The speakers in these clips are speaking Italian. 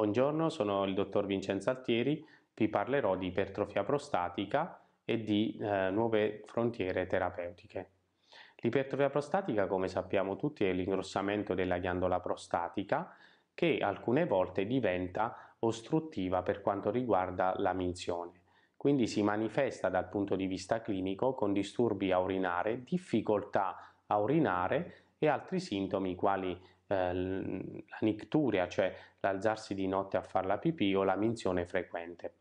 Buongiorno, sono il dottor Vincenzo Altieri, vi parlerò di ipertrofia prostatica e di eh, nuove frontiere terapeutiche. L'ipertrofia prostatica, come sappiamo tutti, è l'ingrossamento della ghiandola prostatica che alcune volte diventa ostruttiva per quanto riguarda la minzione. Quindi si manifesta dal punto di vista clinico con disturbi a urinare, difficoltà a urinare e altri sintomi quali eh, la nicturia, cioè l'alzarsi di notte a far la pipì o la minzione frequente.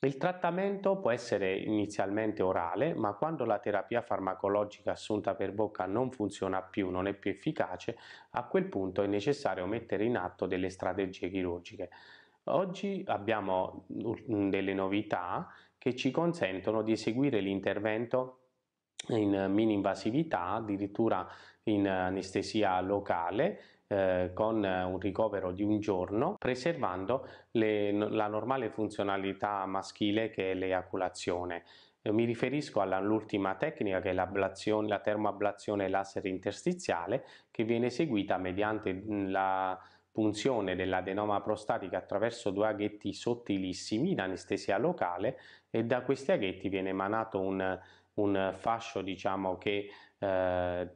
Il trattamento può essere inizialmente orale, ma quando la terapia farmacologica assunta per bocca non funziona più, non è più efficace, a quel punto è necessario mettere in atto delle strategie chirurgiche. Oggi abbiamo mm, delle novità che ci consentono di eseguire l'intervento in mini invasività, addirittura in anestesia locale eh, con un ricovero di un giorno, preservando le, la normale funzionalità maschile che è l'eaculazione. Eh, mi riferisco all'ultima tecnica che è l'ablazione, la termoablazione laser interstiziale che viene eseguita mediante mm, la punzione dell'adenoma prostatica attraverso due aghetti sottilissimi in anestesia locale e da questi aghetti viene emanato un, un fascio diciamo che eh,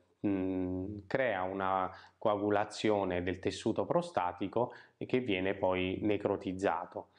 crea una coagulazione del tessuto prostatico che viene poi necrotizzato.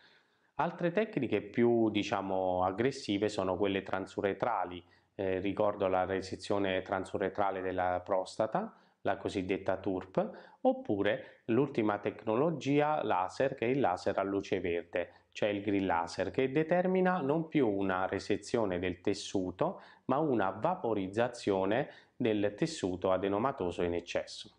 Altre tecniche più diciamo, aggressive sono quelle transuretrali, eh, ricordo la resezione transuretrale della prostata, la cosiddetta TURP, oppure l'ultima tecnologia laser che è il laser a luce verde, cioè il grill laser, che determina non più una resezione del tessuto ma una vaporizzazione del tessuto adenomatoso in eccesso.